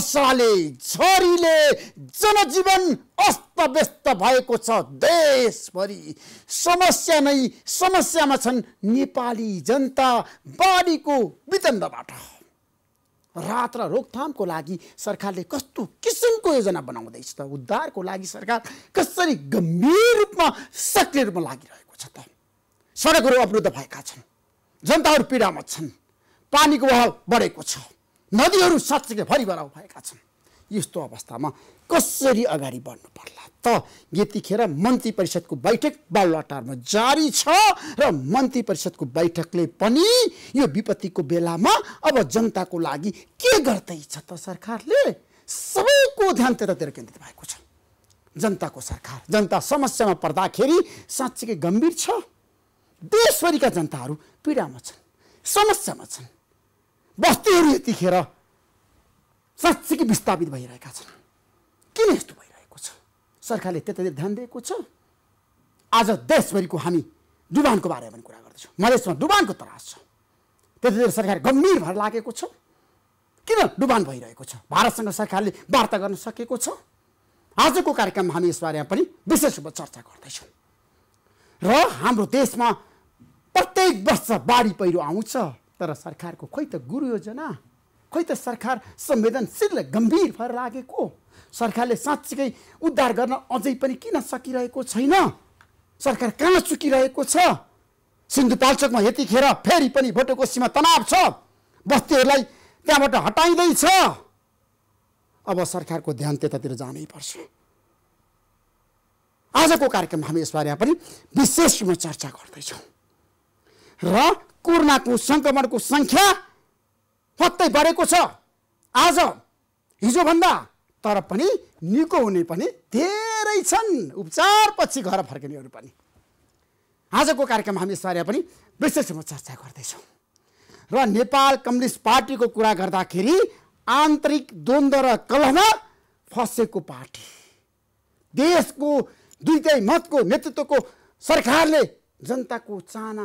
वर्षाले झरीले जनजीवन अस्तव्यस्त भएको छ देशभरि समस्या नै समस्यामा छन् नेपाली जनता बाढीको विदण्डबाट रात र रोकथामको लागि सरकारले कस्तो किसिमको योजना बनाउँदैछ त उद्धारको लागि सरकार कसरी गम्भीर रूपमा सक्रिय रूपमा लागिरहेको छ त सडकहरू अवरुद्ध भएका छन् जनताहरू पीडामा छन् पानीको बहाव बढेको छ नदीहरू साँच्चीकै भरिभराउ भएका छन् यस्तो अवस्थामा कसरी अगाडि बढ्नु पर्ला त यतिखेर मन्त्री परिषदको बैठक बालुवाटारमा जारी छ र मन्त्री परिषदको बैठकले पनि यो विपत्तिको बेलामा अब जनताको लागि के गर्दैछ त सरकारले सबैको ध्यान त्यतातिर केन्द्रित भएको छ जनताको सरकार जनता समस्यामा पर्दाखेरि साँच्चीकै गम्भीर छ देशभरिका जनताहरू पीडामा छन् समस्यामा छन् बस्तीहरू यतिखेर साँच्चीकै विस्थापित भइरहेका छन् किन यस्तो भइरहेको छ सरकारले त्यतातिर ध्यान दिएको छ आज देशभरिको हामी डुबानको बारेमा पनि कुरा गर्दैछौँ मधेसमा डुबानको त्रास छ त्यतातिर सरकार गम्भीर भएर लागेको छ किन डुबान भइरहेको छ भारतसँग सरकारले वार्ता गर्न सकेको छ आजको कार्यक्रममा हामी यसबारेमा पनि विशेष रूपमा चर्चा गर्दैछौँ र हाम्रो देशमा प्रत्येक वर्ष बाढी पहिरो आउँछ तर सरकारको खोइ त गुरु योजना खोइ त सरकार संवेदनशील गम्भीर भएर लागेको सरकारले साँच्चीकै उद्धार गर्न अझै पनि किन सकिरहेको छैन सरकार कहाँ चुकिरहेको छ सिन्धुपाल्चोकमा यतिखेर फेरि पनि भोटेको सीमा तनाव छ बस्तीहरूलाई त्यहाँबाट हटाइँदैछ अब सरकारको ध्यान त्यतातिर जानै पर्छ आजको कार्यक्रममा हामी यसबारेमा पनि विशेष रूपमा चर्चा गर्दैछौँ र कोरोनाको सङ्क्रमणको सङ्ख्या फत्तै बढेको छ आज हिजोभन्दा तर पनि निको हुने पनि धेरै छन् उपचारपछि घर फर्किनेहरू पनि आजको कार्यक्रममा हामी यसबारे पनि विशेषमा चर्चा गर्दैछौँ र नेपाल कम्युनिस्ट पार्टीको कुरा गर्दाखेरि आन्तरिक द्वन्द्व र कलहमा फसेको पार्टी देशको दुईटै मतको नेतृत्वको सरकारले जनताको चाहना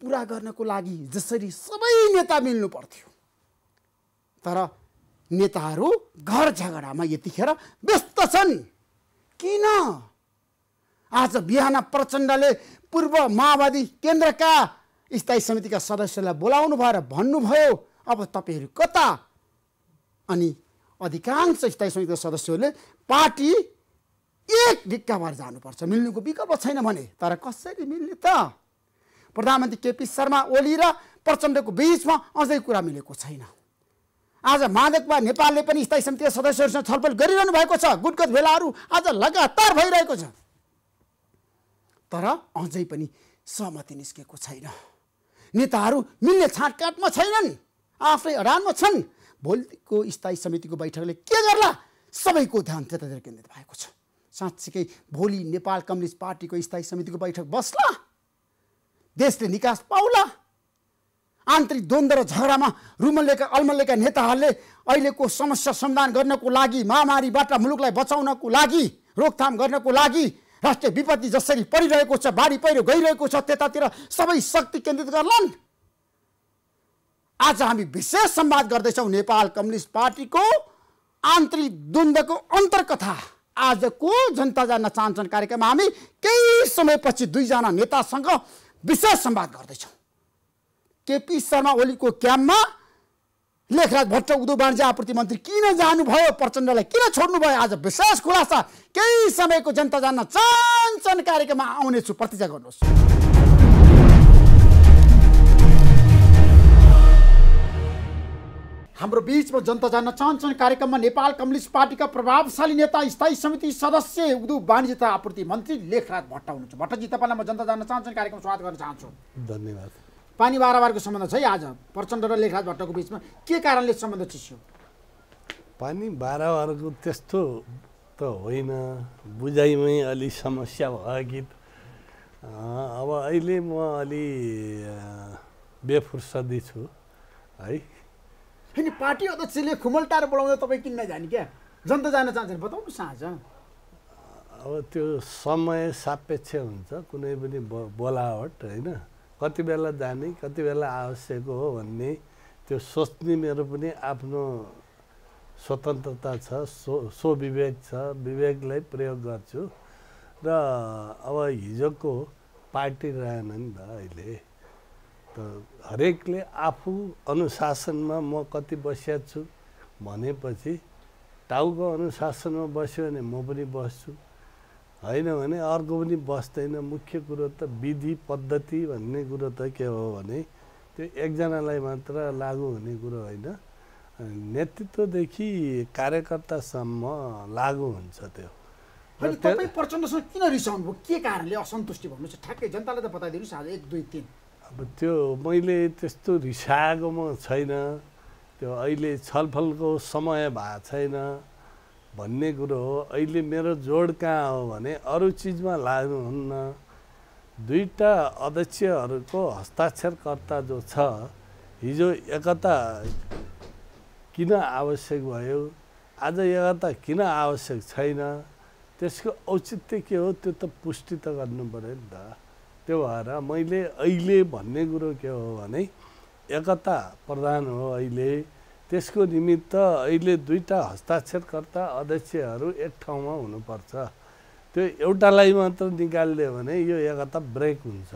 पुरा गर्नको लागि जसरी सबै नेता मिल्नु पर्थ्यो तर नेताहरू घर झगडामा यतिखेर व्यस्त छन् किन आज बिहान प्रचण्डले पूर्व माओवादी केन्द्रका स्थायी समितिका सदस्यलाई बोलाउनु भएर भन्नुभयो अब तपाईँहरू कता अनि अधिकांश स्थायी समितिका सदस्यहरूले पार्टी एक ढिक्का भएर जानुपर्छ मिल्नुको विकल्प छैन भने तर कसरी मिल्ने त प्रधानमन्त्री केपी शर्मा ओली र प्रचण्डको बिचमा अझै कुरा मिलेको छैन आज माधकमा नेपालले पनि स्थायी समितिका सदस्यहरूसँग छलफल गरिरहनु भएको छ गुटगत भेलाहरू आज लगातार भइरहेको छ तर अझै पनि सहमति निस्केको छैन नेताहरू मिल्ने छाँटकाँटमा छैनन् आफ्नै अडानमा छन् भोलिको स्थायी समितिको बैठकले के गर्ला सबैको ध्यान त्यतातिर केन्द्रित भएको छ साँच्चीकै भोलि नेपाल कम्युनिस्ट पार्टीको स्थायी समितिको बैठक बस्ला देशले निकास पाउला आन्तरिक द्वन्द्व र झगडामा रुमल्लेका अल्मल्लेका नेताहरूले अहिलेको समस्या समाधान गर्नको लागि महामारीबाट मुलुकलाई बचाउनको लागि रोकथाम गर्नको लागि राष्ट्रिय विपत्ति जसरी परिरहेको छ बाढी पहिरो गइरहेको छ त्यतातिर सबै शक्ति केन्द्रित गर्लान् आज हामी विशेष संवाद गर्दैछौँ नेपाल कम्युनिस्ट पार्टीको आन्तरिक द्वन्द्वको अन्तर्कथा आजको जनता जान्न चाहन्छन् कार्यक्रममा हामी केही समयपछि दुईजना नेतासँग विशेष सम्वाद गर्दैछौँ केपी शर्मा ओलीको क्याम्पमा लेखराज भट्ट उद्योग वाणिज्य आपूर्ति मन्त्री किन जानुभयो प्रचण्डलाई किन छोड्नुभयो आज विशेष खुलासा केही समयको जनता जान्न चाहन्छन् कार्यक्रममा आउनेछु प्रतिज्ञा गर्नुहोस् हाम्रो बिचमा जनता जान्न चाहन्छन् कार्यक्रममा नेपाल कम्युनिस्ट पार्टीका प्रभावशाली नेता स्थायी समिति सदस्य उद्योग वाणिज्य तथा आपूर्ति मन्त्री लेखराज भट्ट हुनुहुन्छ भट्टजी तपाईँलाई म जनता जान्न चाहन्छन् कार्यक्रम स्वागत गर्न चाहन्छु धन्यवाद पानी बाराबारको सम्बन्ध छ है आज प्रचण्ड र लेखराज भट्टको बिचमा के कारणले सम्बन्ध चिस्यो पानी बाराबारको त्यस्तो त होइन बुझाइमै अलि समस्या भयो कि अब अहिले म अलि बेफुर्सदी छु है फेरि पार्टी अध्यक्षले खुमल्टाएर बोलाउँदा तपाईँ किन्न जाने क्या जनता जान चाहन्छ बताउनु साँझ अब त्यो समय सापेक्ष हुन्छ कुनै पनि बोलावट होइन कति बेला जाने कति बेला आवश्यक हो भन्ने त्यो सोच्ने मेरो पनि आफ्नो स्वतन्त्रता छ सो विवेक छ विवेकलाई प्रयोग गर्छु र अब हिजोको पार्टी रहेन नि त अहिले हरेकले आफू अनुशासनमा म कति बसिया छु भनेपछि टाउको अनुशासनमा बस्यो भने म पनि बस्छु होइन भने अर्को पनि बस्दैन मुख्य कुरो त विधि पद्धति भन्ने कुरो त के हो भने त्यो एकजनालाई मात्र लागु हुने कुरो होइन नेतृत्वदेखि कार्यकर्तासम्म लागु हुन्छ त्यो प्रचण्डसँग किन रिसाउनु के कारणले असन्तुष्टि भन्नुहोस् ठ्याक्कै जनतालाई त बताइदिनुहोस् आज एक दुई तिन अब त्यो मैले त्यस्तो रिसाएको म छैन त्यो अहिले छलफलको समय भएको छैन भन्ने कुरो हो अहिले मेरो जोड कहाँ हो भने अरू चिजमा लाग्नुहुन्न दुईवटा अध्यक्षहरूको हस्ताक्षरकर्ता जो छ हिजो एकता किन आवश्यक भयो आज एकता किन आवश्यक छैन त्यसको औचित्य के हो त्यो त पुष्टि त गर्नु पऱ्यो नि त त्यो भएर मैले अहिले भन्ने कुरो के हो भने एकता प्रधान हो अहिले त्यसको निमित्त अहिले दुईवटा हस्ताक्षरकर्ता अध्यक्षहरू एक ठाउँमा हुनुपर्छ त्यो एउटालाई मात्र निकालिदियो भने यो एकता ब्रेक हुन्छ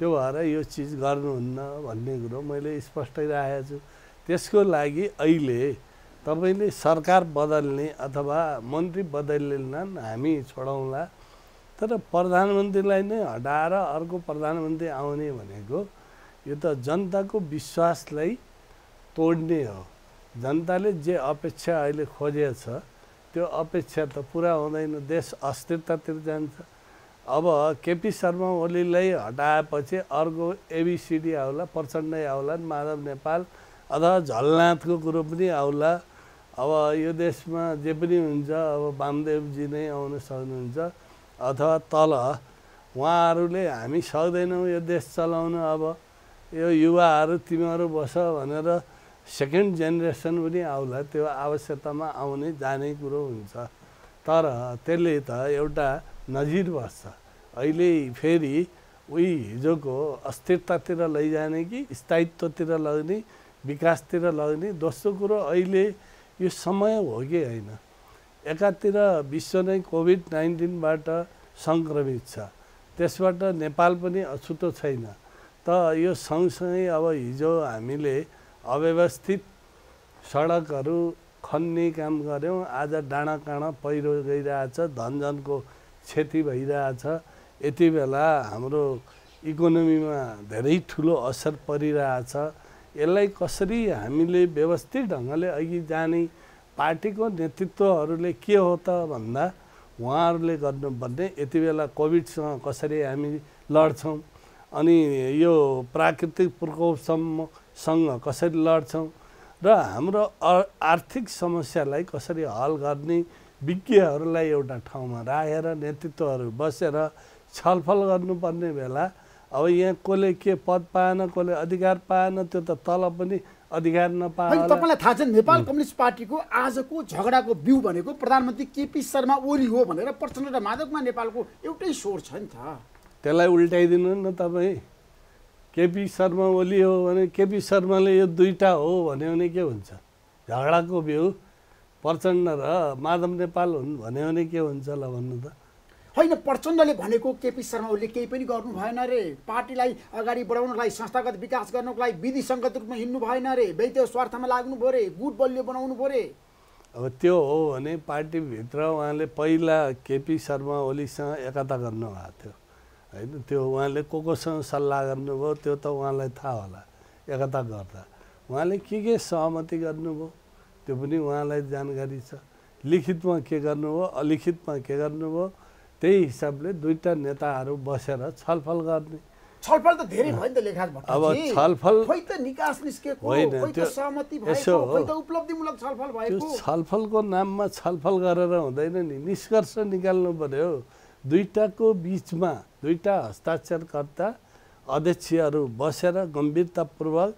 त्यो भएर यो चिज गर्नुहुन्न भन्ने कुरो मैले स्पष्टै राखेको छु त्यसको लागि अहिले तपाईँले सरकार बदल्ने अथवा मन्त्री बदलिएन हामी छोडौँला तर प्रधानमन्त्रीलाई नै हटाएर अर्को प्रधानमन्त्री आउने भनेको यो त जनताको विश्वासलाई तोड्ने हो जनताले जे अपेक्षा अहिले खोजेको छ त्यो अपेक्षा त पुरा हुँदैन देश अस्थिरतातिर जान्छ अब केपी शर्मा ओलीलाई हटाएपछि अर्को एबिसिडी आउला प्रचण्ड आउला माधव नेपाल अथवा झलनाथको कुरो पनि आउला अब यो देशमा जे पनि हुन्छ अब वामदेवजी नै आउन सक्नुहुन्छ अथवा तल उहाँहरूले हामी सक्दैनौँ यो देश चलाउन अब यो युवाहरू तिमीहरू बस भनेर सेकेन्ड जेनेरेसन पनि आउला त्यो आवश्यकतामा आउने जाने कुरो हुन्छ तर त्यसले त एउटा नजिर बस्छ अहिले फेरि उही हिजोको अस्थिरतातिर लैजाने कि स्थायित्वतिर लग्ने विकासतिर लग्ने दोस्रो कुरो अहिले यो समय हो कि होइन एकातिर विश्व नै कोभिड नाइन्टिनबाट सङ्क्रमित छ त्यसबाट नेपाल पनि अछुतो छैन त यो सँगसँगै अब हिजो हामीले अव्यवस्थित सडकहरू खन्ने काम गऱ्यौँ आज डाँडा काँडा पहिरो गइरहेछ धनजनको क्षति भइरहेछ यति बेला हाम्रो इकोनोमीमा धेरै ठुलो असर परिरहेछ यसलाई कसरी हामीले व्यवस्थित ढङ्गले अघि जाने पार्टीको नेतृत्वहरूले के हो त भन्दा उहाँहरूले गर्नुपर्ने यति बेला कोभिडसँग कसरी हामी लड्छौँ अनि यो प्राकृतिक प्रकोपसम्मसँग कसरी लड्छौँ र हाम्रो आर्थिक समस्यालाई कसरी हल गर्ने विज्ञहरूलाई एउटा ठाउँमा राखेर नेतृत्वहरू बसेर छलफल गर्नुपर्ने बेला अब यहाँ कसले के पद पाएन कसले अधिकार पाएन त्यो त तल पनि अधिकार नपाए तपाईँलाई थाहा छ नेपाल कम्युनिस्ट पार्टीको आजको झगडाको बिउ भनेको प्रधानमन्त्री केपी शर्मा ओली हो भनेर प्रचण्ड र माधवमा नेपालको एउटै स्वर छ नि त त्यसलाई उल्टाइदिनु न तपाईँ केपी शर्मा ओली हो भने केपी शर्माले यो दुईवटा हो भन्यो भने के हुन्छ झगडाको बिउ प्रचण्ड र माधव नेपाल हुन् भन्यो भने के हुन्छ ल भन्नु त होइन प्रचण्डले भनेको केपी शर्मा ओलीले केही पनि गर्नु भएन रे पार्टीलाई अगाडि लागि संस्थागत विकास गर्नको लागि विधि सङ्गत रूपमा हिँड्नु भएन रे वैद्य स्वार्थमा लाग्नु भयो रे गुट बलियो बनाउनु भयो रे अब त्यो हो भने पार्टीभित्र उहाँले पहिला केपी शर्मा ओलीसँग एकता गर्नुभएको थियो होइन त्यो उहाँले को कोसँग सल्लाह गर्नुभयो त्यो त उहाँलाई थाहा होला एकता गर्दा उहाँले के के सहमति गर्नुभयो त्यो पनि उहाँलाई जानकारी छ लिखितमा के गर्नुभयो अलिखितमा के गर्नुभयो त्यही हिसाबले दुईवटा नेताहरू बसेर छलफल गर्ने छलफल त धेरै भयो नि त लेखा अब छलफल खोइ त निकास निस्केको सहमति भएको उपलब्धिमूलक छलफल भएको छलफलको नाममा छलफल गरेर हुँदैन नि निष्कर्ष निकाल्नु पर्यो दुईवटाको बिचमा दुईवटा हस्ताक्षरकर्ता अध्यक्षहरू बसेर गम्भीरतापूर्वक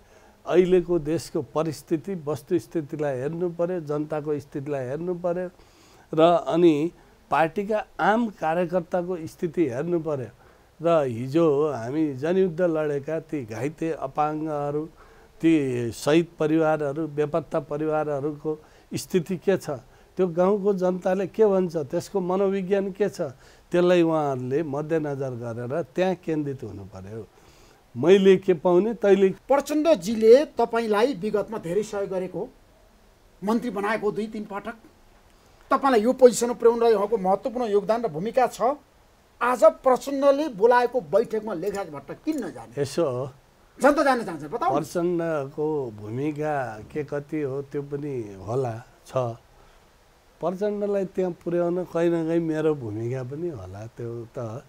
अहिलेको देशको परिस्थिति वस्तुस्थितिलाई हेर्नु पऱ्यो जनताको स्थितिलाई हेर्नु पऱ्यो र अनि पार्टीका आम कार्यकर्ताको स्थिति हेर्नु पर्यो र हिजो हामी जनयुद्ध लडेका ती घाइते अपाङ्गहरू ती शहीद परिवारहरू बेपत्ता परिवारहरूको स्थिति के छ त्यो गाउँको जनताले के भन्छ त्यसको मनोविज्ञान के छ त्यसलाई उहाँहरूले मध्यनजर गरेर त्यहाँ केन्द्रित हुनु पर्यो मैले के पाउने तैँले प्रचण्डजीले तपाईँलाई विगतमा धेरै सहयोग गरेको मन्त्री बनाएको दुई तिन पटक तपाईँलाई यो पोजिसनमा पुर्याउनु उहाँको महत्त्वपूर्ण योगदान र भूमिका छ आज प्रचण्डले बोलाएको बैठकमा लेखराज भट्ट किन नजाने यसो हो जनता जान चाहन्छ प्रचण्डको भूमिका के कति हो त्यो पनि होला छ प्रचण्डलाई त्यहाँ पुर्याउन कहीँ न कहीँ मेरो भूमिका पनि होला त्यो त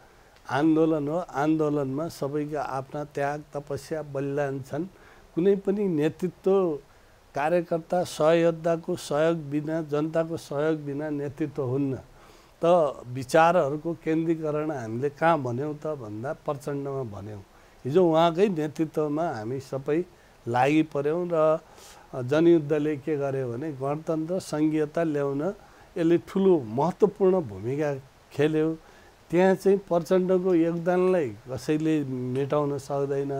आन्दोलन हो आन्दोलनमा सबैका आफ्ना त्याग तपस्या बलिदान छन् कुनै पनि नेतृत्व कार्यकर्ता सहयोद्धाको सहयोग बिना जनताको सहयोग बिना नेतृत्व हुन्न त विचारहरूको केन्द्रीकरण हामीले कहाँ भन्यौँ त भन्दा प्रचण्डमा भन्यौँ हिजो उहाँकै नेतृत्वमा हामी सबै लागि पऱ्यौँ र जनयुद्धले के गर्यो भने गणतन्त्र सङ्घीयता ल्याउन यसले ठुलो महत्त्वपूर्ण भूमिका खेल्यो त्यहाँ चाहिँ प्रचण्डको योगदानलाई कसैले मेटाउन सक्दैन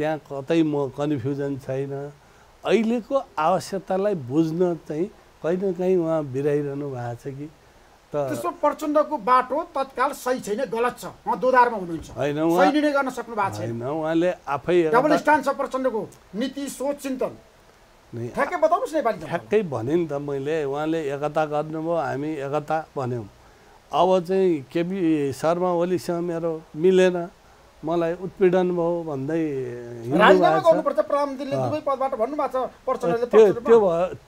त्यहाँ कतै म कन्फ्युजन छैन अहिलेको आवश्यकतालाई बुझ्न चाहिँ कहीँ न कहीँ उहाँ बिराइरहनु भएको छ कि त त्यसो प्रचण्डको बाटो तत्काल सही छैन गलत छ उहाँ दोधारमा हुनुहुन्छ होइन उहाँ निर्णय गर्न सक्नु भएको छैन उहाँले आफै डबल स्ट्यान्ड छ प्रचण्डको नीति सोच चिन्तन ठ्याक्कै बताउनुहोस् नेपाली ठ्याक्कै भने नि त मैले उहाँले एकता गर्नुभयो हामी एकता भन्यौँ अब चाहिँ केपी शर्मा ओलीसँग मेरो मिलेन मलाई उत्पीडन भयो भन्दै त्यो भयो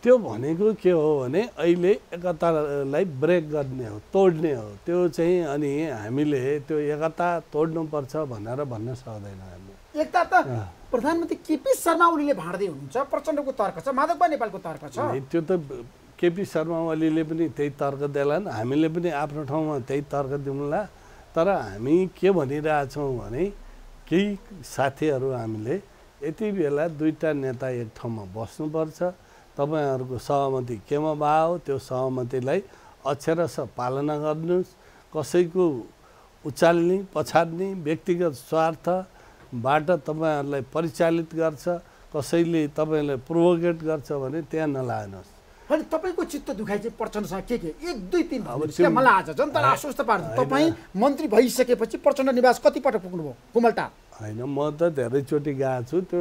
त्यो भनेको के हो भने अहिले एकतालाई ब्रेक गर्ने हो तोड्ने हो त्यो चाहिँ अनि हामीले त्यो एकता तोड्नुपर्छ भनेर भन्न सक्दैन हामी एकता त प्रधानमन्त्री केपी शर्मा ओलीले भाँड्दै हुनुहुन्छ प्रचण्डको तर्क छ माधव नेपालको तर्क छ त्यो त केपी शर्मा ओलीले पनि त्यही तर्क देलान् हामीले पनि आफ्नो ठाउँमा त्यही तर्क दिउँला तर हामी के भनिरहेछौँ भने केही साथीहरू हामीले यति बेला दुईवटा नेता एक ठाउँमा बस्नुपर्छ तपाईँहरूको सहमति केमा भयो त्यो सहमतिलाई अक्षरस पालना गर्नुहोस् कसैको उचाल्ने पछाड्ने व्यक्तिगत स्वार्थबाट तपाईँहरूलाई परिचालित गर्छ कसैले तपाईँलाई प्रोभोगेट गर्छ भने त्यहाँ नलाग्नुहोस् अनि तपाईँको चित्त दुखाइ चाहिँ प्रचण्डसँग के के एक दुई तिन मलाई आज जनतालाई आश्वस्त पार्छ तपाईँ मन्त्री भइसकेपछि प्रचण्ड निवास पटक पुग्नुभयो कुमलटा होइन म त धेरैचोटि गएको छु त्यो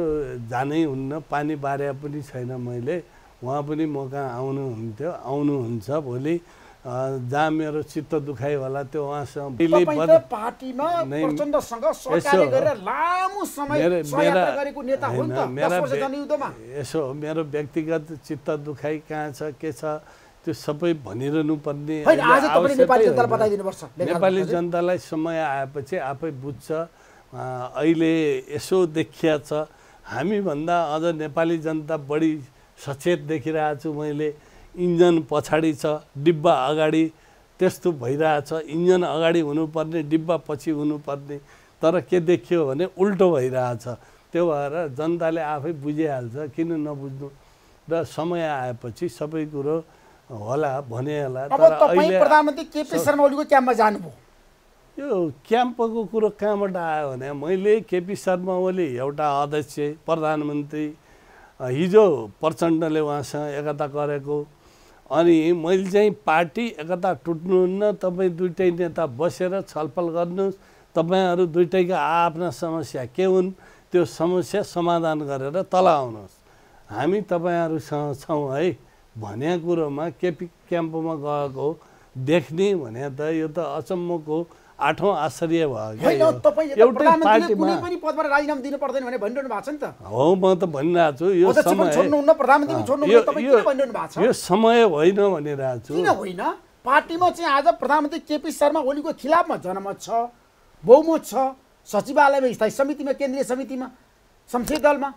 जानै हुन्न पानी बारे पनि छैन मैले उहाँ पनि म कहाँ आउनुहुन्थ्यो आउनुहुन्छ भोलि जहाँ मेरो चित्त दुखाइ होला त्यो उहाँसँग यसो मेरो व्यक्तिगत चित्त दुखाइ कहाँ छ के छ त्यो सबै भनिरहनु पर्ने नेपाली जनतालाई समय आएपछि आफै बुझ्छ अहिले यसो देखिया छ हामीभन्दा अझ नेपाली जनता बढी सचेत देखिरहेको छु मैले इन्जन पछाडि छ डिब्बा अगाडि त्यस्तो भइरहेछ इन्जन अगाडि हुनुपर्ने डिब्बा पछि हुनुपर्ने तर के देखियो भने उल्टो भइरहेछ त्यो भएर जनताले आफै बुझिहाल्छ किन नबुझ्नु र समय आएपछि सबै कुरो होला भने होला तर अहिले प्रधानमन्त्री केपी शर्मा ओलीको क्याम्पमा जानुभयो यो क्याम्पको कुरो कहाँबाट आयो भने मैले केपी शर्मा ओली एउटा अध्यक्ष प्रधानमन्त्री हिजो प्रचण्डले उहाँसँग एकता गरेको अनि मैले चाहिँ पार्टी एकता टुट्नुहुन्न तपाईँ दुइटै नेता बसेर छलफल गर्नुहोस् तपाईँहरू दुइटैका आआफ्ना समस्या के हुन् त्यो समस्या समाधान गरेर तल आउनुहोस् हामी तपाईँहरूसँग छौँ है भन्या कुरोमा केपी क्याम्पमा गएको देख्ने भने त यो त अचम्मको आठौँ आश्चर्य भयो एउटै पार्टीमा पनि पदबाट राजीनामा दिनु पर्दैन भने भनिरहनु भएको छ नि त हो म त भनिरहेको छु यो समय यो समय होइन भनिरहेको छु किन होइन पार्टीमा चाहिँ आज प्रधानमन्त्री केपी शर्मा ओलीको खिलाफमा जनमत छ बहुमत छ सचिवालयमा स्थायी समितिमा केन्द्रीय समितिमा संसदीय दलमा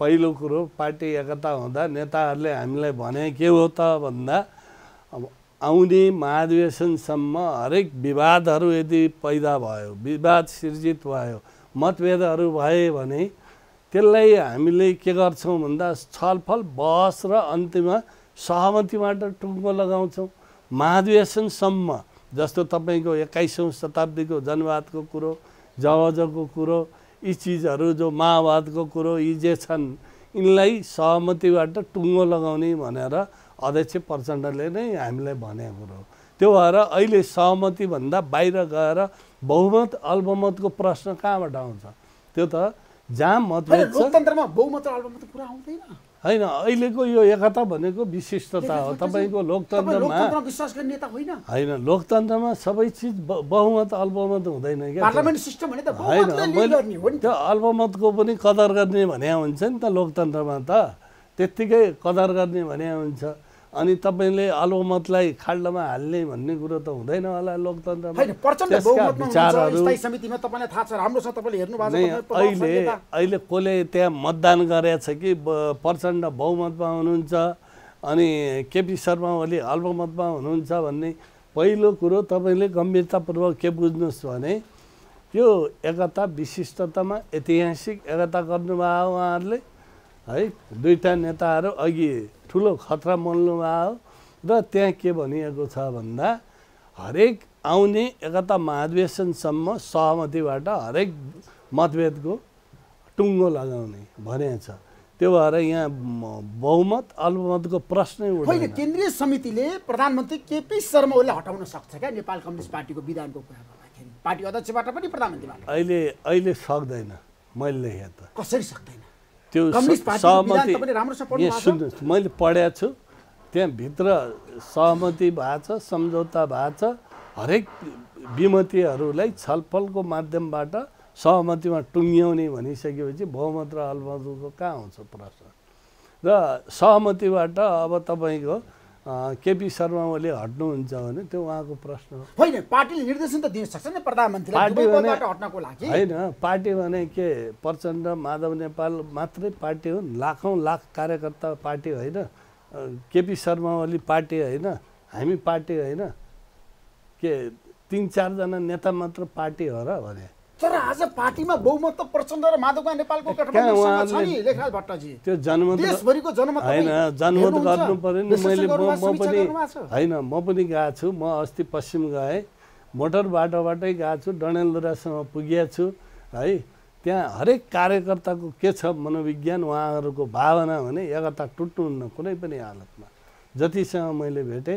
पहिलो कुरो पार्टी एकता हुँदा नेताहरूले हामीलाई भने के हो त भन्दा अब आउने महाधिवेशनसम्म हरेक विवादहरू यदि पैदा भयो विवाद सिर्जित भयो मतभेदहरू भए भने त्यसलाई हामीले के गर्छौँ भन्दा छलफल बहस र अन्तिममा सहमतिबाट टुङ्गो लगाउँछौँ महाधिवेशनसम्म जस्तो तपाईँको एक्काइसौँ शताब्दीको जनवादको कुरो जवाजको कुरो यी चिजहरू जो माओवादको कुरो यी जे छन् यिनलाई सहमतिबाट टुङ्गो लगाउने भनेर अध्यक्ष प्रचण्डले नै हामीलाई भने कुरो त्यो भएर अहिले सहमतिभन्दा बाहिर गएर बहुमत अल्पमतको प्रश्न कहाँबाट आउँछ त्यो त जहाँ मतभेद बहुमत अल्बमत कुरा आउँदैन होइन अहिलेको यो एकता भनेको विशिष्टता हो तपाईँको लोकतन्त्रमा विश्वास गर्ने नेता होइन होइन लोकतन्त्रमा सबै चिज बहुमत अल्पमत हुँदैन होइन त्यो अल्पमतको पनि कदर गर्ने भने हुन्छ नि त लोकतन्त्रमा त त्यत्तिकै कदर गर्ने भने हुन्छ अनि तपाईँले अलोमतलाई खाल्डमा हाल्ने भन्ने कुरो त हुँदैन होला लोकतन्त्रमा अहिले अहिले कसले त्यहाँ मतदान गरेछ कि प्रचण्ड बहुमतमा हुनुहुन्छ अनि केपी शर्मा ओली अल्पमतमा हुनुहुन्छ भन्ने पहिलो कुरो तपाईँले गम्भीरतापूर्वक के बुझ्नुहोस् भने यो एकता विशिष्टतामा ऐतिहासिक एकता गर्नुभयो उहाँहरूले है दुईवटा नेताहरू अघि ठुलो खतरा मल्नुमा आयो र त्यहाँ के भनिएको छ भन्दा हरेक आउने एकता महाधिवेशनसम्म सहमतिबाट हरेक मतभेदको टुङ्गो लगाउने भने छ त्यो भएर यहाँ बहुमत अल्पमतको प्रश्नै उठ्दैन केन्द्रीय समितिले प्रधानमन्त्री केपी शर्मा ओली हटाउन सक्छ क्या नेपाल कम्युनिस्ट पार्टीको विधानको कुरा गर्दाखेरि पार्टी अध्यक्षबाट पनि प्रधानमन्त्री अहिले अहिले सक्दैन मैले लेखेँ त कसरी सक्दैन त्यो सहमति सुन्नुहोस् मैले पढेको छु त्यहाँभित्र सहमति भएको छ सम्झौता भएको छ हरेक विमतिहरूलाई छलफलको माध्यमबाट सहमतिमा टुङ्ग्याउने भनिसकेपछि बहुमत र अल्पमतको कहाँ आउँछ प्रश्न र सहमतिबाट अब तपाईँको केपी शर्मा ओली हट्नुहुन्छ भने त्यो उहाँको प्रश्न होइन पार्टीले निर्देशन त दिन सक्छ नि प्रधानमन्त्रीलाई हट्नको लागि होइन पार्टी भने के प्रचण्ड माधव नेपाल मात्रै पार्टी हो लाखौँ लाख कार्यकर्ता पार्टी होइन केपी शर्मा ओली पार्टी होइन हामी पार्टी होइन के तिन चारजना नेता मात्र पार्टी हो र भने तर आज पार्टीमा बहुमत प्रचण्ड र माधवका नेपालको त्यो जनमत जनमत गर्नु पर्यो नि मैले म पनि हैन म पनि गएको छु म अस्ति पश्चिम गएँ मोटर बाटोबाटै गएको छु डडेलधुरासँग पुगेको छु है त्यहाँ हरेक कार्यकर्ताको के छ मनोविज्ञान उहाँहरूको भावना भने एकता टुट्नुहुन्न कुनै पनि हालतमा जतिसँग मैले भेटेँ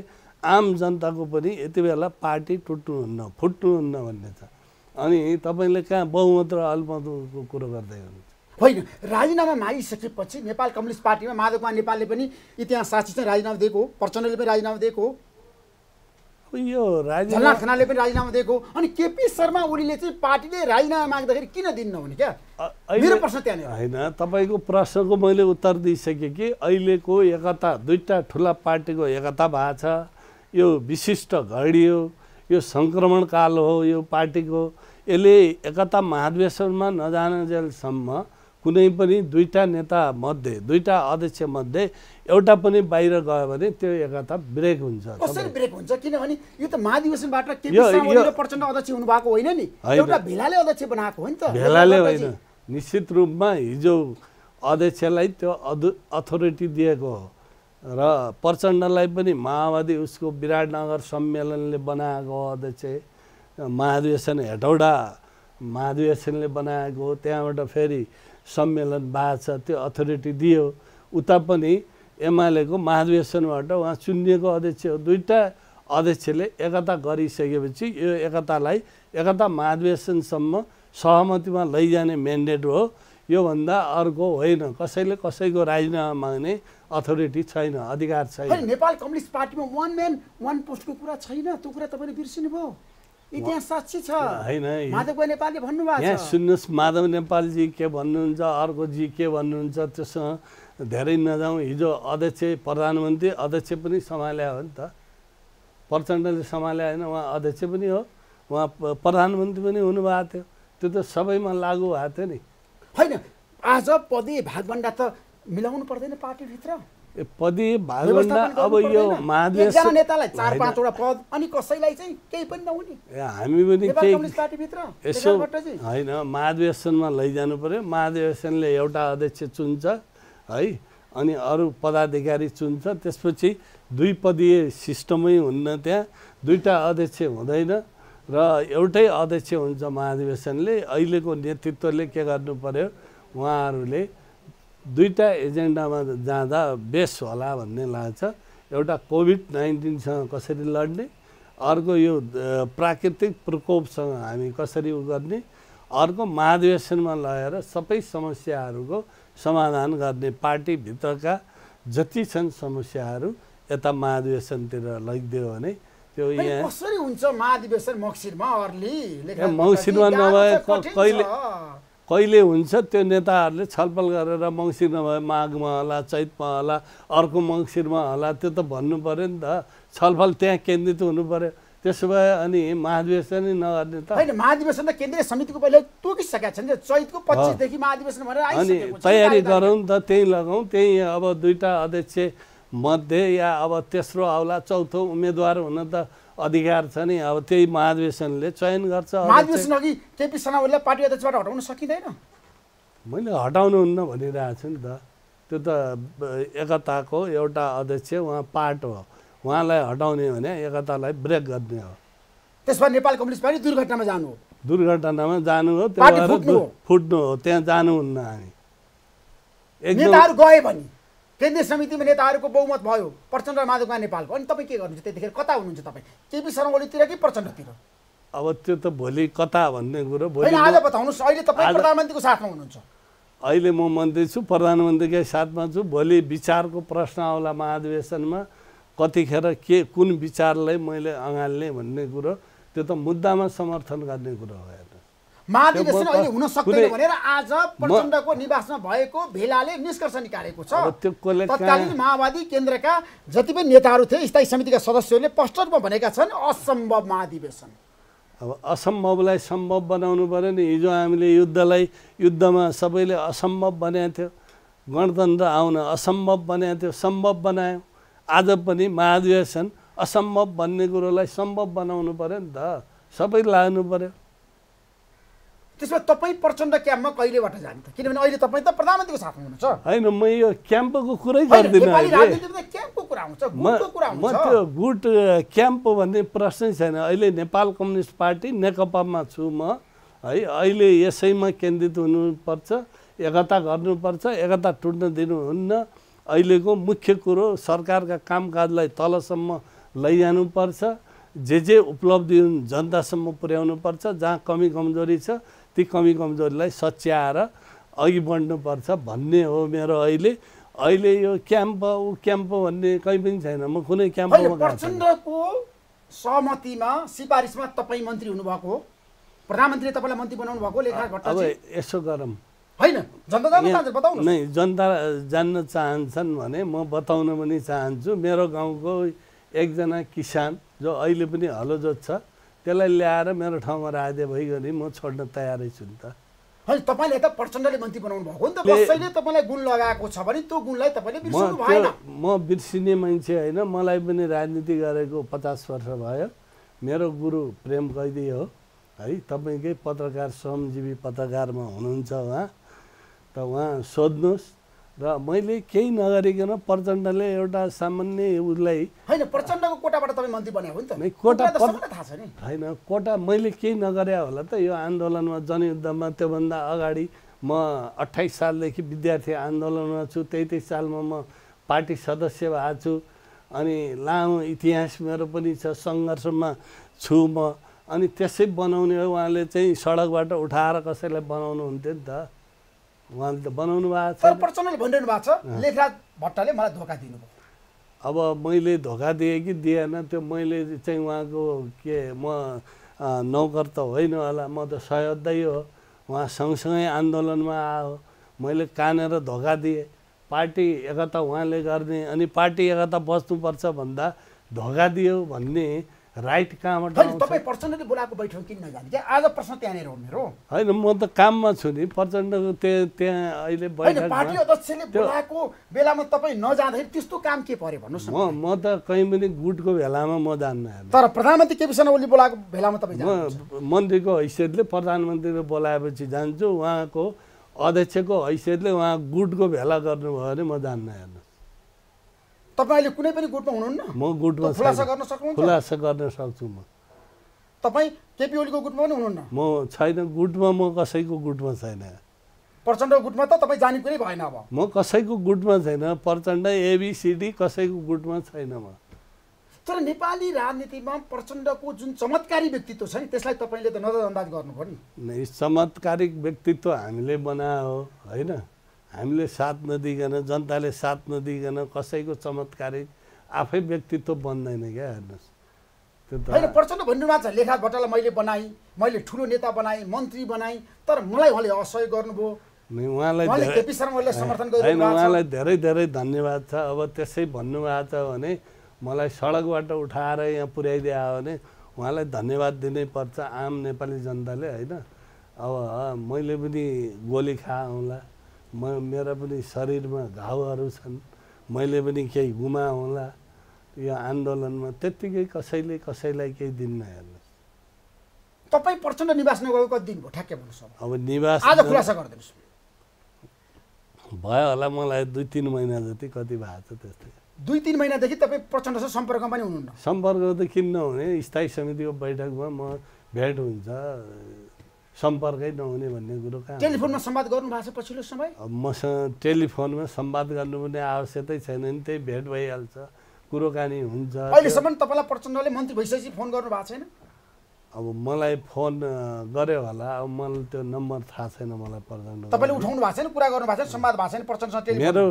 आम जनताको पनि यति बेला पार्टी टुट्नुहुन्न फुट्नुहुन्न भन्ने छ अनि तपाईँले कहाँ बहुमत र अल्पमतको कुरो गर्दै हुनुहुन्छ होइन राजीनामा मागिसकेपछि नेपाल कम्युनिस्ट पार्टीमा माधव कुमार नेपालले पनि इतिहास साक्षी चाहिँ राजीनामा दिएको हो प्रचण्डले पनि राजीनामा दिएको हो यो राजनाले पनि राजीनामा दिएको अनि केपी शर्मा ओलीले चाहिँ पार्टीले राजीनामा माग्दाखेरि किन दिन्न हुने क्या मेरो प्रश्न त्यहाँनिर होइन तपाईँको प्रश्नको मैले उत्तर दिइसकेँ कि अहिलेको एकता दुईवटा ठुला पार्टीको एकता भएको छ यो विशिष्ट घडी हो यो काल हो यो पार्टीको यसले एकता महाधिवेशनमा नजानजेलसम्म कुनै पनि दुईवटा नेतामध्ये दुईवटा मध्ये एउटा पनि बाहिर गयो भने त्यो एकता ब्रेक हुन्छ कसरी ब्रेक हुन्छ किनभने यो त महाधिवेशनबाट प्रचण्ड अध्यक्ष हुनुभएको होइन नि एउटा भेलाले अध्यक्ष बनाएको हो नि त भेलाले होइन निश्चित रूपमा हिजो अध्यक्षलाई त्यो अध अथोरिटी दिएको हो र प्रचण्डलाई पनि माओवादी उसको विराटनगर सम्मेलनले बनाएको अध्यक्ष महाधिवेशन हेटौडा महाधिवेशनले बनाएको त्यहाँबाट फेरि सम्मेलन बाछ त्यो अथोरिटी दियो उता पनि एमालेको महाधिवेशनबाट उहाँ चुनिएको अध्यक्ष हो दुईवटा अध्यक्षले एकता गरिसकेपछि यो एकतालाई एकता महाधिवेशनसम्म सहमतिमा लैजाने म्यान्डेट हो योभन्दा अर्को होइन कसैले कसैको राजीनामा माग्ने अथोरिटी छैन अधिकार छैन नेपाल कम्युनिस्ट पार्टीमा वान म्यान वान पोस्टको कुरा छैन त्यो कुरा तपाईँले बिर्सिनु भयो इतिहास साक्षी छ होइन नेपालले यहाँ सुन्नुहोस् माधव नेपालजी के भन्नुहुन्छ अर्कोजी के भन्नुहुन्छ त्योसँग धेरै नजाउँ हिजो अध्यक्ष प्रधानमन्त्री अध्यक्ष पनि सम्हाल्यो हो नि त प्रचण्डले सम्हाले होइन उहाँ अध्यक्ष पनि हो उहाँ प्रधानमन्त्री पनि हुनुभएको थियो त्यो त सबैमा लागु भएको थियो नि होइन आज पदे भागभन्डा त मिलाउनु पर्दैन पार्टीभित्र पदे भागभन्डा अब यो महाधिवेशन नेतालाई चार पाँचवटा पद अनि कसैलाई चाहिँ केही पनि नहुने हामी पनि केही यसो होइन महाधिवेशनमा लैजानु पर्यो महाधिवेशनले एउटा अध्यक्ष चुन्छ है अनि अरू पदाधिकारी चुन्छ त्यसपछि दुई दुईपदीय सिस्टमै हुन्न त्यहाँ दुईवटा अध्यक्ष हुँदैन र एउटै अध्यक्ष हुन्छ महाधिवेशनले अहिलेको नेतृत्वले के गर्नु पर्यो उहाँहरूले दुईवटा एजेन्डामा जाँदा बेस होला भन्ने लाग्छ एउटा कोभिड नाइन्टिनसँग कसरी लड्ने अर्को यो प्राकृतिक प्रकोपसँग हामी कसरी उ गर्ने अर्को महाधिवेशनमा लगेर सबै समस्याहरूको समाधान गर्ने पार्टीभित्रका जति छन् समस्याहरू यता महाधिवेशनतिर लगिदियो भने त्यो कसरी हुन्छ महाधिवेशन मक्सिरमा अर्ली मङ्सिरमा नभए कहिले कहिले हुन्छ त्यो नेताहरूले छलफल गरेर मङ्सिर नभए माघमा होला चैतमा होला अर्को मङ्सिरमा होला त्यो त भन्नु पऱ्यो नि त छलफल त्यहाँ केन्द्रित हुनु पऱ्यो त्यसो भए अनि महाधिवेशनै नगर्ने त होइन महाधिवेशन त केन्द्रीय समितिको पहिले तोकिसकेका छन् चैतको पच्चिसदेखि महाधिवेशन भनेर अनि तयारी गरौँ त त्यहीँ लगाउँ त्यहीँ अब दुईवटा अध्यक्ष मध्ये या अब तेस्रो आउला चौथो उम्मेद्वार हुन त अधिकार छ नि अब त्यही महाधिवेशनले चयन गर्छ महाधिवेशन अघि केपी शर्मालाई पार्टी अध्यक्षबाट हटाउन सकिँदैन मैले हटाउनुहुन्न भनिरहेको छु नि त त्यो त एकताको एउटा अध्यक्ष उहाँ पार्ट हो उहाँलाई हटाउने हो भने एकतालाई ब्रेक गर्ने हो त्यसमा नेपाल कम्युनिस्ट पार्टी दुर्घटनामा जानु हो दुर्घटनामा जानु हो त्यो फुट्नु हो त्यहाँ जानुहुन्न हामी गए भने केन्द्रीय समितिमा नेताहरूको बहुमत भयो प्रचण्ड र माधव नेपालको अनि तपाईँ के गर्नुहुन्छ त्यतिखेर कता हुनुहुन्छ तपाईँ केपी शर्मा ओलीतिर कि प्रचण्डतिर अब त्यो त भोलि कता भन्ने कुरो भोलि आज बताउनुहोस् अहिले तपाईँ प्रधानमन्त्रीको साथमा हुनुहुन्छ अहिले म मन्त्री छु प्रधानमन्त्रीकै साथमा छु भोलि विचारको प्रश्न आउला महाधिवेशनमा कतिखेर के कुन विचारलाई मैले अँगाल्ने भन्ने कुरो त्यो त मुद्दामा समर्थन गर्ने कुरो हो महाधिवेशन अहिले हुन सक्दैन भनेर आज प्रचण्डको निवासमा भएको भेलाले निष्कर्ष निकालेको छ तत्कालीन माओवादी केन्द्रका जति पनि नेताहरू थिए स्थायी समितिका सदस्यहरूले स्पष्ट रूपमा भनेका छन् असम्भव महाधिवेशन अब असम्भवलाई सम्भव बनाउनु पऱ्यो नि हिजो हामीले युद्धलाई युद्धमा सबैले असम्भव बनाएको थियो गणतन्त्र आउन असम्भव बनाएको थियो सम्भव बनायो आज पनि महाधिवेशन असम्भव भन्ने कुरोलाई सम्भव बनाउनु पऱ्यो नि त सबै लानु पऱ्यो त्यसमा तपाईँ प्रचण्ड क्याम्पमा कहिलेबाट जाने त किनभने अहिले तपाईँ त प्रधानमन्त्रीको साथमा हुनुहुन्छ होइन म यो क्याम्पको कुरै गर्दिनँ क्याम्पको कुरा आउँछ म त्यो गुट क्याम्प भन्ने प्रश्नै छैन अहिले नेपाल कम्युनिस्ट पार्टी नेकपामा छु म है अहिले यसैमा केन्द्रित हुनुपर्छ एकता गर्नुपर्छ एकता टुट्न दिनुहुन्न अहिलेको मुख्य कुरो सरकारका कामकाजलाई तलसम्म लैजानुपर्छ जे जे उपलब्धि हुन् जनतासम्म पुर्याउनुपर्छ जहाँ कमी कमजोरी छ ती कमी कमजोरीलाई सच्याएर अघि बढ्नुपर्छ भन्ने हो मेरो अहिले अहिले यो क्याम्प ऊ क्याम्प भन्ने कहीँ पनि छैन म कुनै क्याम्पमा प्रचण्डको सहमतिमा सिफारिसमा तपाईँ मन्त्री हुनुभएको हो प्रधानमन्त्रीले तपाईँलाई मन्त्री बनाउनु भएको अब यसो गरौँ होइन नै जनता जान्न चाहन्छन् भने म बताउन पनि चाहन्छु मेरो गाउँको एकजना किसान जो अहिले पनि हलो जोत्छ त्यसलाई ल्याएर मेरो ठाउँमा राखिदिए भइगयो भने म छोड्न तयारै छु नि त तपाईँले त प्रचण्डले मन्त्री बनाउनु भएको नि त कसैले तपाईँलाई गुण लगाएको छ भने त्यो गुणलाई तपाईँले म बिर्सिने मान्छे होइन मलाई पनि राजनीति गरेको पचास वर्ष भयो मेरो गुरु प्रेम कैदी हो है तपाईँकै पत्रकार श्रमजीवी पत्रकारमा हुनुहुन्छ उहाँ त उहाँ सोध्नुहोस् र मैले केही नगरिकन प्रचण्डले एउटा सामान्य उसलाई होइन प्रचण्डको कोटाबाट तपाईँ मन्त्री नि त कोटा थाहा छ नि होइन कोटा मैले केही नगरे होला त यो आन्दोलनमा जनयुद्धमा त्योभन्दा अगाडि म अठाइस सालदेखि विद्यार्थी आन्दोलनमा छु तेत्तिस सालमा म पार्टी सदस्य भएको छु अनि लामो इतिहास मेरो पनि छ सङ्घर्षमा छु म अनि त्यसै बनाउने हो उहाँले चाहिँ सडकबाट उठाएर कसैलाई बनाउनु हुन्थ्यो नि त उहाँले त बनाउनु भएको छ प्रचण्डले भनिरहनु भएको छ लेखराज भट्टले मलाई धोका दिनुभयो अब मैले धोका दिएँ कि दिएन त्यो मैले चाहिँ उहाँको के म नौकर त होइन होला म त सयोध्यै हो उहाँ सँगसँगै आन्दोलनमा आयो मैले कानेर धोका दिएँ पार्टी एकता उहाँले गर्ने अनि पार्टी एकता बस्नुपर्छ भन्दा धोका दियो भन्ने राइट कहाँबाट तपाईँ प्रचण्डले बोलाएको बैठक किन नजाने क्या आज प्रश्न त्यहाँनिर हो मेरो होइन म त काममा छु नि प्रचण्डको त्यहाँ त्यहाँ अहिले पार्टी अध्यक्षले बोलाएको बेलामा तपाईँ नजाँदाखेरि त्यस्तो काम के पर्यो भन्नुहोस् म म त कहीँ पनि गुटको भेलामा म जान्न तर प्रधानमन्त्री केपी शर्मा ओली बोलाएको बेलामा तपाईँ म मन्त्रीको हैसियतले प्रधानमन्त्रीले बोलाएपछि जान्छु उहाँको अध्यक्षको हैसियतले उहाँ गुटको भेला गर्नुभयो भने म जान्न हेर्नु तपाईँले कुनै पनि गुटमा हुनुहुन्न म गुटमा खुलासा गर्न सक्नु खुलासा गर्न सक्छु म तपाईँ केपी ओलीको गुटमा पनि हुनुहुन्न म छैन गुटमा म कसैको गुटमा छैन प्रचण्डको गुटमा त तपाईँ जाने कुरै भएन अब म कसैको गुटमा छैन प्रचण्ड एबिसिडी कसैको गुटमा छैन म तर नेपाली राजनीतिमा प्रचण्डको जुन चमत्कारी व्यक्तित्व छ नि त्यसलाई तपाईँले त नजरअन्दाज गर्नुभयो नि चमत्कारिक व्यक्तित्व हामीले बनायो होइन हामीले साथ नदिइकन जनताले साथ नदिइकन कसैको चमत्कारिक आफै व्यक्तित्व बन्दैन क्या हेर्नुहोस् होइन प्रचण्ड भन्नुभएको छ लेखा भट्टालाई मैले बनाएँ मैले ठुलो नेता बनाएँ मन्त्री बनाएँ तर मलाई उहाँले असहयोग गर्नुभयो उहाँलाई होइन उहाँलाई धेरै धेरै धन्यवाद छ अब त्यसै भन्नुभएको छ भने मलाई सडकबाट उठाएर यहाँ पुर्याइदियो भने उहाँलाई धन्यवाद दिनै पर्छ आम नेपाली जनताले होइन अब मैले पनि गोली खाएँ होला म मेरो पनि शरीरमा घाउहरू छन् मैले पनि केही गुमा होला यो आन्दोलनमा त्यत्तिकै कसैले कसैलाई केही दिन नहेर्नु तपाईँ प्रचण्ड निवास नगएको कति दिन भयो ठ्याक्कै भन्नुहोस् अब निवास आज खुलासा गरिदिनुहोस् भयो होला मलाई दुई तिन महिना जति कति भएको छ त्यस्तै दुई तिन महिनादेखि तपाईँ प्रचण्डसँग सम्पर्कमा पनि हुनुहुन्न सम्पर्क त किन्न हुने स्थायी समितिको बैठकमा म भेट हुन्छ सम्पर्कै नहुने भन्ने कुरो कहाँ टेलिफोनमा सम्वाद गर्नु भएको छ पछिल्लो समय मसँग टेलिफोनमा सम्वाद गर्नु पनि आवश्यकतै छैन नि त्यही भेट भइहाल्छ कुरोकानी हुन्छ अहिलेसम्म तपाईँलाई प्रचण्डले मन्त्री भइसकेपछि फोन गर्नु भएको छैन अब मलाई फोन गऱ्यो होला अब मलाई त्यो नम्बर थाहा छैन मलाई प्रचण्ड तपाईँले उठाउनु भएको छैन कुरा गर्नु भएको छैन सम्वाद भएको छैन प्रचण्डसँग मेरो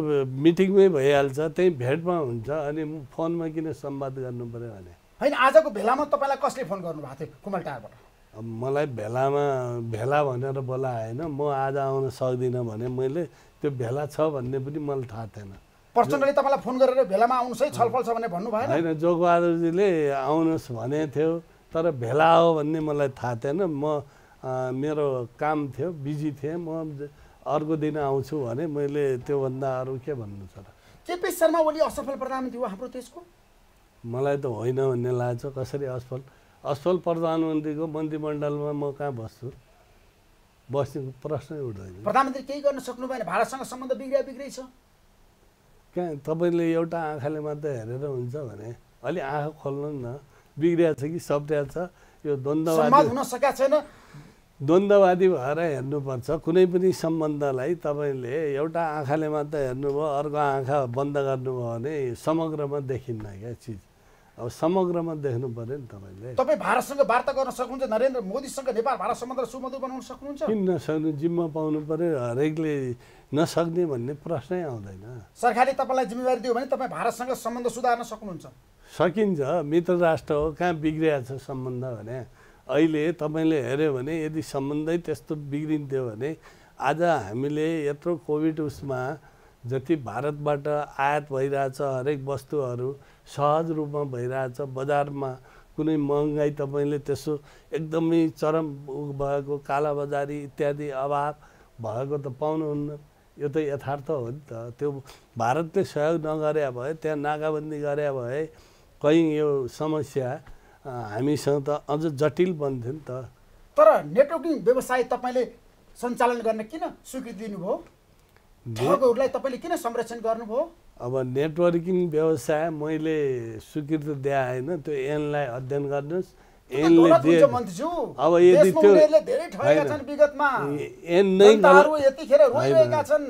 मिटिङमै भइहाल्छ त्यही भेटमा हुन्छ अनि फोनमा किन सम्वाद गर्नु पऱ्यो भने होइन आजको भेलामा तपाईँलाई कसले फोन गर्नु भएको थियो कुमल टारबाट मलाई भेलामा भेला भनेर बोलाएन म आज आउन सक्दिनँ भने मैले त्यो भेला छ भन्ने पनि मलाई थाहा थिएन पर्सनली तपाईँलाई फोन गरेर भेलामा आउनुहोस् है छलफल छ भने भन्नु भएन होइन जोगबहादुरजीले आउनुहोस् भने थियो तर भेला हो भन्ने मलाई थाहा थिएन म मेरो काम थियो बिजी थिएँ म अर्को दिन आउँछु भने मैले त्योभन्दा अरू के भन्नु छ र केपी शर्मा ओली असफल प्रधानमन्त्री हो हाम्रो देशको मलाई त होइन भन्ने लाग्छ कसरी असफल असल प्रधानमन्त्रीको मन्त्रीमण्डलमा म कहाँ बस्छु बस्ने प्रश्नै उठ्दैन प्रधानमन्त्री केही गर्न सक्नु भएन भारतसँग सम्बन्ध बिग्रिया बिग्रै छ कहाँ तपाईँले एउटा आँखाले मात्रै हेरेर हुन्छ भने अलि आँखा खोल्नु न बिग्रिया छ कि सप्रिया छ यो द्वन्द्ववादी हुन सकेका छैन द्वन्द्ववादी भएर हेर्नुपर्छ कुनै पनि सम्बन्धलाई तपाईँले एउटा आँखाले मात्रै हेर्नुभयो अर्को आँखा बन्द गर्नुभयो भने समग्रमा देखिन्न क्या चिज अब समग्रमा देख्नु पर्यो नि तपाईँले तपाईँ भारतसँग वार्ता गर्न सक्नुहुन्छ नरेन्द्र मोदीसँग नेपाल भारत सम्बन्ध सुमधुर बनाउन सक्नुहुन्छ किन नसक्नु जिम्मा पाउनु पर्यो हरेकले नसक्ने भन्ने प्रश्नै आउँदैन सरकारले तपाईँलाई जिम्मेवारी दियो भने तपाईँ भारतसँग सम्बन्ध सुधार्न सक्नुहुन्छ सकिन्छ मित्र राष्ट्र हो कहाँ बिग्रिया छ सम्बन्ध भने अहिले तपाईँले हेऱ्यो भने यदि सम्बन्धै त्यस्तो बिग्रिन्थ्यो भने आज हामीले यत्रो कोभिड उसमा जति भारतबाट आयात भइरहेछ हरेक वस्तुहरू सहज रूपमा भइरहेछ बजारमा कुनै महँगाई तपाईँले त्यसो एकदमै चरम भएको कालाबजारी इत्यादि अभाव भएको त पाउनुहुन्न यो त यथार्थ हो नि त त्यो भारतले सहयोग नगरे भए त्यहाँ नाकाबन्दी गरे भए कहीँ यो समस्या हामीसँग त अझ जटिल बन्थ्यो नि त तर नेटवर्किङ व्यवसाय तपाईँले सञ्चालन गर्न किन स्वीकृति दिनुभयो तपाईँले किन संरक्षण गर्नुभयो अब नेटवर्किङ व्यवसाय मैले स्वीकृति दिए होइन त्यो एनलाई अध्ययन गर्नुहोस् अब यदि त्यो एन नै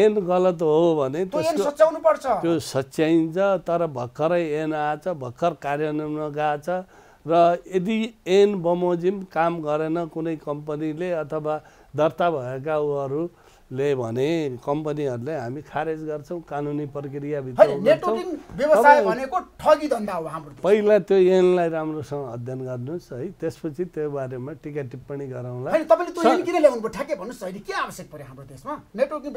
एन गलत हो भने त्यो सच्याइन्छ तर भर्खरै एन आएछ भर्खर गएको गएछ र यदि एन बमोजिम काम गरेन कुनै कम्पनीले अथवा दर्ता भएका उहरू ले भने कम्पनीहरूले हामी खारेज गर्छौँ कानुनी प्रक्रियाभित्र पहिला त्यो एनलाई राम्रोसँग अध्ययन गर्नुहोस् है त्यसपछि त्यो बारेमा टिका टिप्पणी पर्यो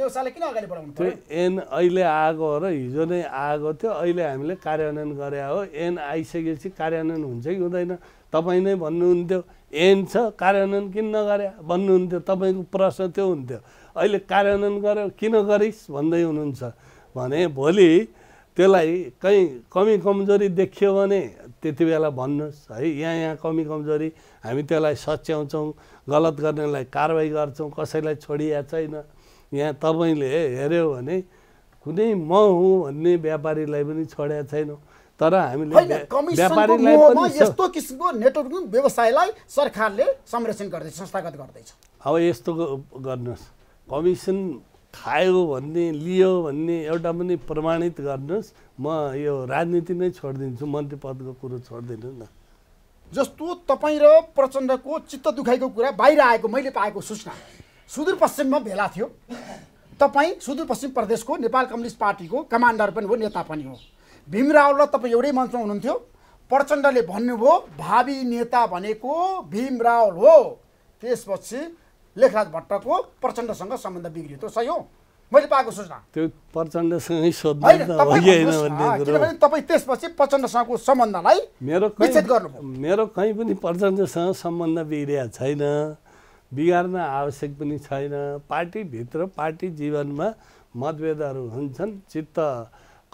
त्यो एन अहिले आएको हो र हिजो नै आएको थियो अहिले हामीले कार्यान्वयन गरे हो एन आइसकेपछि कार्यान्वयन हुन्छ कि हुँदैन तपाईँ नै भन्नुहुन्थ्यो एन छ कार्यान्वयन किन नगरे भन्नुहुन्थ्यो तपाईँको प्रश्न त्यो हुन्थ्यो अहिले कार्यान्वयन गर्यो किन गरिस् भन्दै हुनुहुन्छ भने भोलि त्यसलाई कहीँ कमी कमजोरी देखियो भने त्यति बेला भन्नुहोस् है यहाँ यहाँ कमी कमजोरी हामी त्यसलाई सच्याउँछौँ गलत गर्नेलाई कारवाही गर्छौँ कसैलाई छोडिया छैन यहाँ तपाईँले हेऱ्यो भने कुनै म हुँ भन्ने व्यापारीलाई पनि छोड्या छैनौँ तर हामीले यस्तो किसिमको नेटवर्किङ व्यवसायलाई सरकारले संरक्षण गर्दैछ संस्थागत गर्दैछ अब यस्तो गर्नुहोस् कमिसन खायो भन्ने लियो भन्ने एउटा पनि प्रमाणित गर्नुहोस् म यो राजनीति नै छोडिदिन्छु मन्त्री पदको कुरो छोडिदिनु न जस्तो तपाईँ र प्रचण्डको चित्त दुखाइको कुरा बाहिर आएको मैले पाएको सूचना सुदूरपश्चिममा भेला थियो तपाईँ सुदूरपश्चिम प्रदेशको नेपाल कम्युनिस्ट पार्टीको कमान्डर पनि हो नेता पनि हो भीम रावल र तपाईँ एउटै मञ्चमा हुनुहुन्थ्यो प्रचण्डले भन्नुभयो भावी नेता भनेको भीम हो त्यसपछि लेखराज भट्टको प्रचण्डसँग सम्बन्ध बिग्रियो त्यो सही हो मैले पाएको सूचना त्यो प्रचण्डसँगै सोध्नु तपाईँ त्यसपछि प्रचण्डसँगको सम्बन्धलाई मेरो गर्नु मेरो कहीँ पनि प्रचण्डसँग सम्बन्ध बिग्रिया छैन बिगार्न आवश्यक पनि छैन पार्टीभित्र पार्टी जीवनमा मतभेदहरू हुन्छन् चित्त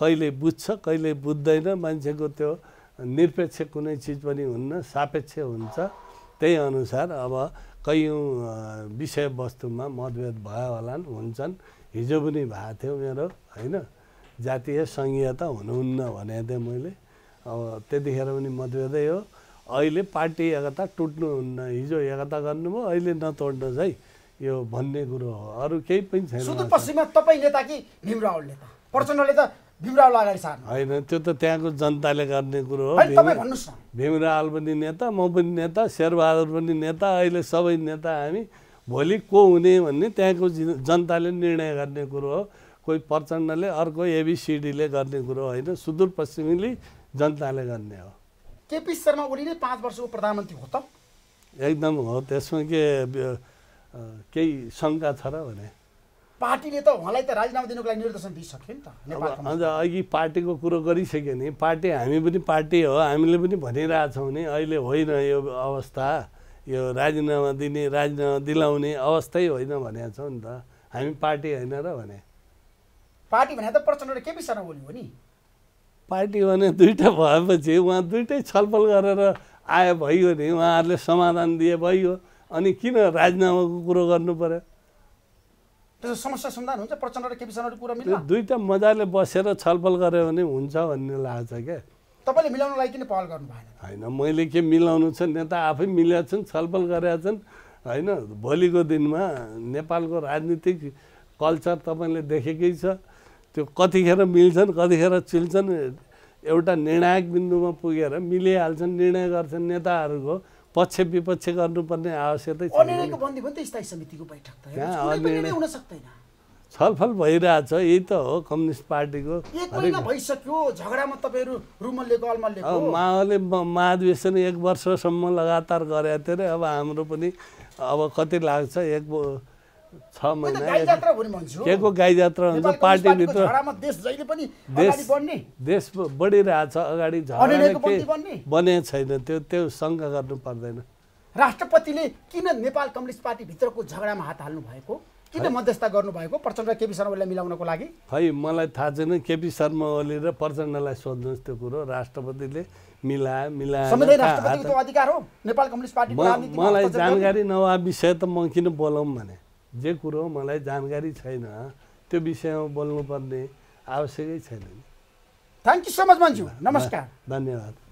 कहिले बुझ्छ कहिले बुझ्दैन मान्छेको त्यो निरपेक्ष कुनै चिज पनि हुन्न सापेक्ष हुन्छ त्यही अनुसार अब कैयौँ विषयवस्तुमा मतभेद भयो होला हुन्छन् हिजो पनि भएको थियो मेरो होइन जातीय सङ्घीयता हुनुहुन्न भनेको थिएँ मैले अब त्यतिखेर पनि मतभेदै हो अहिले पार्टी एकता टुट्नुहुन्न हिजो एकता गर्नुभयो अहिले नतोड्नु है यो भन्ने कुरो हो अरू केही पनि छैन सुदूरपश्चिममा तपाईँ नेता कि भीमरावल नेता प्रचण्डले त भीमरावलाई अगाडि सार्नु होइन त्यो त त्यहाँको जनताले गर्ने कुरो हो भन्नुहोस् न भीमरावल पनि नेता म पनि नेता शेरबहादुर पनि नेता अहिले सबै नेता हामी भोलि को हुने भन्ने त्यहाँको जनताले निर्णय गर्ने कुरो हो कोही प्रचण्डले अर्को एबिसिडीले गर्ने कुरो होइन सुदूरपश्चिमले जनताले गर्ने हो केपी शर्मा ओली नै पाँच वर्षको प्रधानमन्त्री हो त एकदम हो त्यसमा के केही शङ्का छ र भने पार्टीले त उहाँलाई त राजीनामा दिनुको लागि निर्देशन दिइसक्यो नि त नेपालमा अन्त अघि पार्टीको कुरो गरिसक्यो नि पार्टी हामी पनि पार्टी हो हामीले पनि भनिरहेछौँ नि अहिले होइन यो अवस्था यो राजीनामा दिने राजीनामा दिलाउने अवस्थै होइन भनेको छौँ नि त हामी पार्टी होइन र भने पार्टी भने त प्रचण्ड के विषयमा बोल्यो नि पार्टी भने दुइटा भएपछि उहाँ दुइटै छलफल गरेर आयो भइयो नि उहाँहरूले समाधान दिए भइयो अनि किन राजीनामाको कुरो गर्नु पऱ्यो त्यसो समस्या समाधान हुन्छ प्रचण्ड र केपी शर्माको कुरा मिल्छ दुईवटा मजाले बसेर छलफल गऱ्यो भने हुन्छ भन्ने लाग्छ क्या तपाईँले मिलाउनलाई किन पहल गर्नु भएन होइन मैले के मिलाउनु छ नेता आफै मिलेका छन् छलफल गरेका छन् होइन भोलिको दिनमा नेपालको राजनीतिक कल्चर तपाईँले देखेकै छ त्यो कतिखेर मिल्छन् कतिखेर चिल्छन् एउटा निर्णायक बिन्दुमा पुगेर मिलिहाल्छन् निर्णय गर्छन् नेताहरूको पक्ष विपक्ष गर्नुपर्ने आवश्यकता छलफल भइरहेछ यही त हो कम्युनिस्ट पार्टीको झगडामा माओले महाधिवेशन एक वर्षसम्म लगातार गरेको थियो अरे अब हाम्रो पनि अब कति लाग्छ एक छ महिना के को गाई जात्रा हुन्छ पार्टीभित्र देश देश बढिरहेछ अगाडि झगडा बने छैन त्यो त्यो शङ्का गर्नु पर्दैन राष्ट्रपतिले किन नेपाल कम्युनिस्ट पार्टीभित्रको झगडामा हात हाल्नु भएको किन मध्यस्थता गर्नुभएको प्रचण्ड केपी शर्मालाई मिलाउनको लागि खै मलाई थाहा छैन केपी शर्मा ओली र प्रचण्डलाई सोध्नुहोस् त्यो कुरो राष्ट्रपतिले मिलाए मिलाए मलाई जानकारी नभए विषय त म किन बोलाउँ भने जे कुरो मलाई जानकारी छैन त्यो विषयमा बोल्नुपर्ने आवश्यकै छैन थ्याङ्क यू सो मच मान्छु नमस्कार धन्यवाद